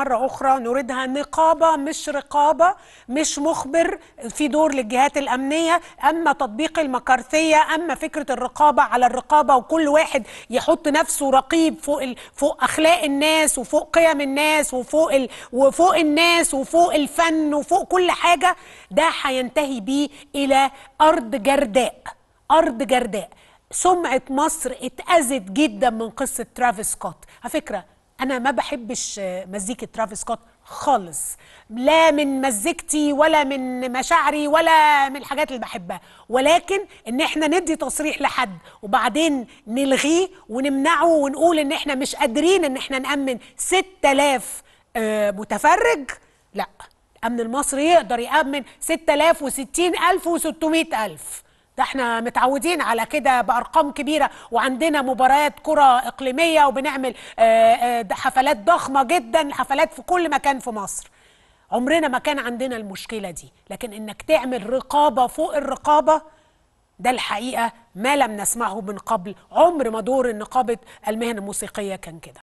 مرة أخرى نريدها نقابة مش رقابة مش مخبر في دور للجهات الأمنية أما تطبيق المكارثية أما فكرة الرقابة على الرقابة وكل واحد يحط نفسه رقيب فوق ال... فوق أخلاق الناس وفوق قيم الناس وفوق ال... وفوق الناس وفوق الفن وفوق كل حاجة ده هينتهي بيه إلى أرض جرداء أرض جرداء سمعة مصر اتأذت جدا من قصة ترافيس سكوت على فكرة انا ما بحبش مزيكه ترافيس سكوت خالص لا من مزيكتي ولا من مشاعري ولا من الحاجات اللي بحبها ولكن ان احنا ندي تصريح لحد وبعدين نلغيه ونمنعه ونقول ان احنا مش قادرين ان احنا نامن 6000 آه، متفرج لا الامن المصري يقدر يامن 6000 و60000 و600000 ده احنا متعودين على كده بارقام كبيره وعندنا مباريات كره اقليميه وبنعمل آه، آه، حفلات ضخمه جدا حفلات في كل مكان في مصر عمرنا ما كان عندنا المشكله دي لكن انك تعمل رقابه فوق الرقابه ده الحقيقه ما لم نسمعه من قبل عمر ما دور نقابه المهن الموسيقيه كان كده